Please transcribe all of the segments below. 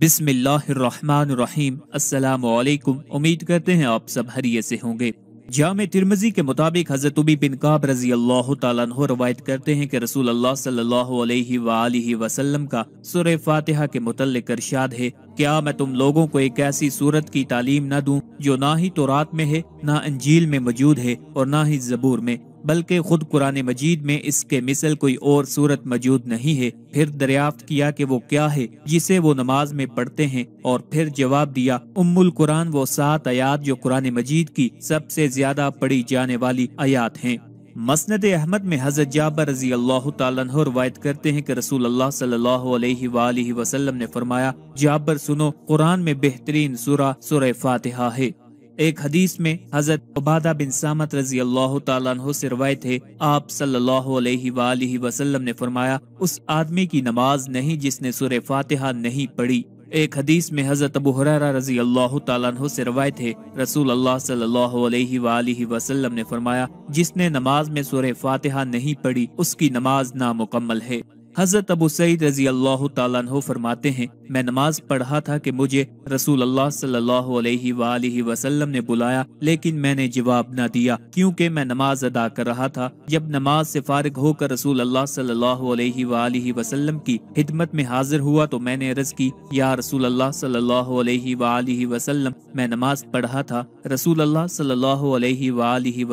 बिसमीम असलकुम उम्मीद करते हैं आप सब हरिये से होंगे जाम तिरमजी के मुताबिक हज़रत उबी बिन काब रजी अल्लाह तु रवायत करते हैं कि रसूल अल्लाह सल्लल्लाहु अलैहि वसल्लम का सुर फातिहा के मुतल इरशाद है क्या मैं तुम लोगों को एक ऐसी सूरत की तालीम न दूं जो ना ही तो रात में है ना अंजील में मौजूद है और ना ही जबूर में बल्कि खुद कुरान मजीद में इसके मिसल कोई और सूरत मौजूद नहीं है फिर दरियाफ्त किया कि वो क्या है जिसे वो नमाज में पढ़ते हैं और फिर जवाब दिया उम्मुल कुरान वो सात आयात जो कुरान मजीद की सबसे ज्यादा पढ़ी जाने वाली आयात हैं मसनद अहमद में हज़रत जाबर रजी अल्लाह तवायत करते हैं कि रसूल अल्लाह सल्लल्लाहु अलैहि वसल्लम ने फरमाया जाबर सुनो कुरान में बेहतरीन सुरा सुर फातिहा है एक हदीस में हजरत उबादा बिन सामत रजी अल्लाह तु से रवायत है आप सल्लल्लाहु वसलम ने फरमाया उस आदमी की नमाज नहीं जिसने सुर फातिहा नहीं पढ़ी एक हदीस में हज़रत अबू हुरैरा रजी अल्लाह तु से रवायत है रसूल अल्लाह सल्लल्लाहु अलैहि वसल्लम ने फरमाया जिसने नमाज में सूरह फातिहा नहीं पढ़ी उसकी नमाज नामुकम्मल है हजरत अबू सईद रजी अल्लाह तु फरमाते हैं मैं नमाज पढ़ा था कि मुझे रसूल अल्लाह सल्लल्लाहु अलैहि सल्ला वसल्लम ने बुलाया लेकिन मैंने जवाब न दिया क्योंकि मैं नमाज अदा कर रहा था जब नमाज से फारग होकर रसूल अल्लाह सल्लल्लाहु अलैहि वसल्लम की खिदमत में हाजिर हुआ तो मैंने अर्ज की या रसूल अल्लाह सल्लाह वसलम मैं नमाज पढ़ा था रसूल अल्लाह सल्लाह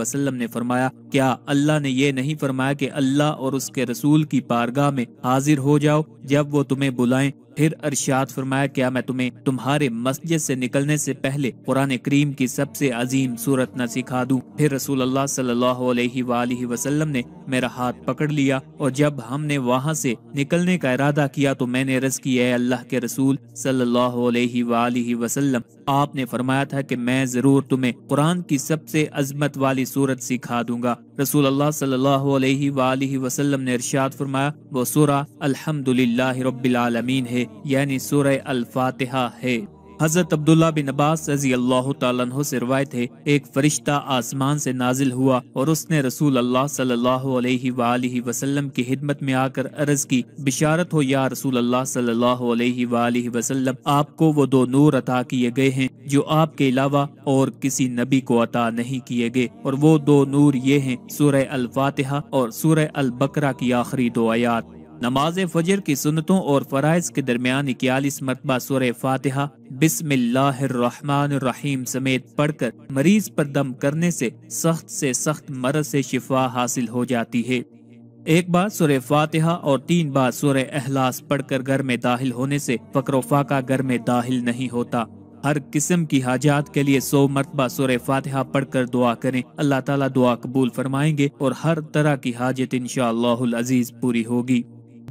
वसलम ने फरमाया क्या अल्लाह ने यह नहीं फरमाया की अल्लाह और उसके रसूल की पारगाह में हाजिर हो जाओ जब वो तुम्हें बुलाएं फिर अरशाद फरमाया क्या मैं तुम्हें तुम्हारे मस्जिद से निकलने से पहले कुरान करीम की सबसे अजीम सूरत न सिखा दूं फिर रसूल अल्लाह सल्लल्लाहु अलैहि वसल्लम ने मेरा हाथ पकड़ लिया और जब हमने वहाँ से निकलने का इरादा किया तो मैंने रस की अल्लाह के रसूल सल्लल्लाहु अलैहि वसल्लम आपने फरमाया था कि मैं जरूर तुम्हें कुरान की सबसे अजमत वाली सूरत सिखा दूंगा रसूल अल्लाह सल्लल्लाहु अलैहि वसल्लम ने इरशाद फरमाया वो सूरा अल्हम्दुलिल्लाह रब्बिल आलमीन है यानी सूरह अल-फातिहा है हज़रत अब्दुल्ला बिन अब्बास रजी अल्लाह तु से रवायत है एक फरिश्ता आसमान से नाजिल हुआ और उसने रसूल अल्लाह सल्लल्लाहु अलैहि वसल्लम की हिदमत में आकर अर्ज की बिशारत हो या रसूल अल्लाह सल्लल्लाहु अलैहि वसल्लम आपको वो दो नूर अता किए गए हैं जो आपके अलावा और किसी नबी को अता नहीं किए गए और वो दो नूर ये है सूरह अल फातिहा और सूरह अल बकरा की आखिरी दो आयात नमाज फजर की सुनतों और फ़राइज के दरमियान इक्यालीस मरतबा सुर फातहा बिसमीम समेत पढ़कर मरीज पर दम करने से सख्त से सख्त मरद से शिफा हासिल हो जाती है एक बार सुर फ़ातहा और तीन बार सुर अहलास पढ़कर घर में दाखिल होने से फाका घर में दाखिल नहीं होता हर किस्म की हाजात के लिए सौ मरतबा सुर फ़ातहा पढ़कर दुआ करें अल्लाह ताला दुआ कबूल फरमाएंगे और हर तरह की हाजत इन अजीज़ पूरी होगी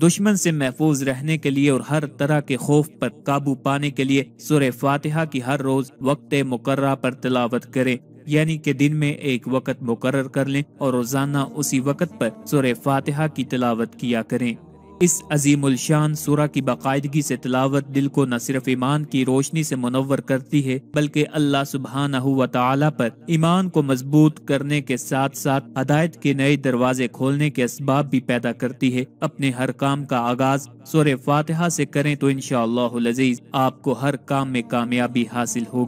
दुश्मन से महफूज रहने के लिए और हर तरह के खौफ पर काबू पाने के लिए सुर फातिहा की हर रोज वक्त मुकर्रा पर तिलावत करें यानी कि दिन में एक वक्त मुकर कर लें और रोजाना उसी वक्त पर सुर फातिहा की तिलावत किया करें इस अजीमशान सूरा की बाकायदगी से तलावत दिल को न सिर्फ ईमान की रोशनी से मुनवर करती है बल्कि अल्लाह सुबहाना तला पर ईमान को मजबूत करने के साथ साथ हदायत के नए दरवाजे खोलने के इसबाब भी पैदा करती है अपने हर काम का आगाज सोरे फातहा से करें तो इन शजीज आपको हर काम में कामयाबी हासिल होगी